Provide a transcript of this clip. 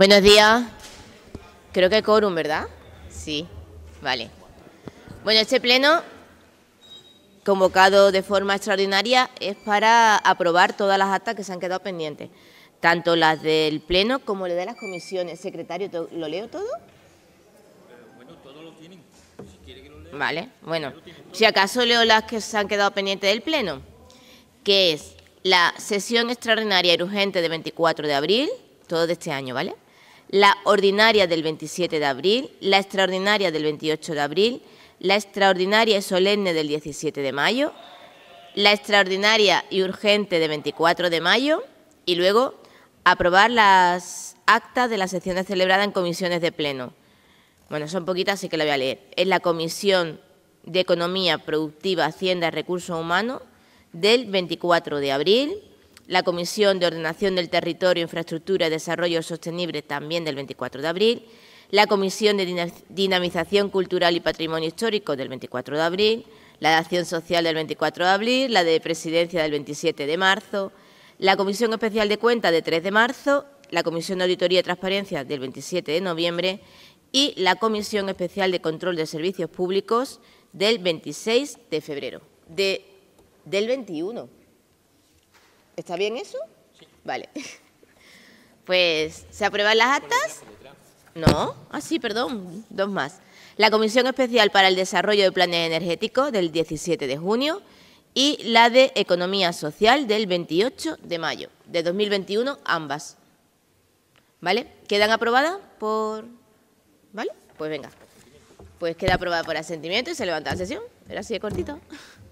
Buenos días. Creo que hay quórum, ¿verdad? Sí, vale. Bueno, este pleno, convocado de forma extraordinaria, es para aprobar todas las actas que se han quedado pendientes, tanto las del pleno como las de las comisiones. Secretario, ¿lo leo todo? Bueno, todos lo tienen. Si quiere que lo lea. Vale, bueno. Si acaso leo las que se han quedado pendientes del pleno, que es la sesión extraordinaria y urgente de 24 de abril, todo de este año, ¿vale? la ordinaria del 27 de abril, la extraordinaria del 28 de abril, la extraordinaria y solemne del 17 de mayo, la extraordinaria y urgente del 24 de mayo y luego aprobar las actas de las sesiones celebradas en comisiones de pleno. Bueno, son poquitas, así que la voy a leer. Es la Comisión de Economía Productiva, Hacienda y Recursos Humanos del 24 de abril, la Comisión de Ordenación del Territorio, Infraestructura y Desarrollo Sostenible también del 24 de abril, la Comisión de Dinamización Cultural y Patrimonio Histórico del 24 de abril, la de Acción Social del 24 de abril, la de Presidencia del 27 de marzo, la Comisión Especial de Cuenta, del 3 de marzo, la Comisión de Auditoría y Transparencia del 27 de noviembre y la Comisión Especial de Control de Servicios Públicos del 26 de febrero. del 21 ¿Está bien eso? Sí. Vale. Pues, ¿se aprueban las actas? No. Ah, sí, perdón, dos más. La Comisión Especial para el Desarrollo de Planes Energéticos del 17 de junio y la de Economía Social del 28 de mayo de 2021, ambas. ¿Vale? ¿Quedan aprobadas por...? ¿Vale? Pues venga. Pues queda aprobada por asentimiento y se levanta la sesión. Era así de cortito.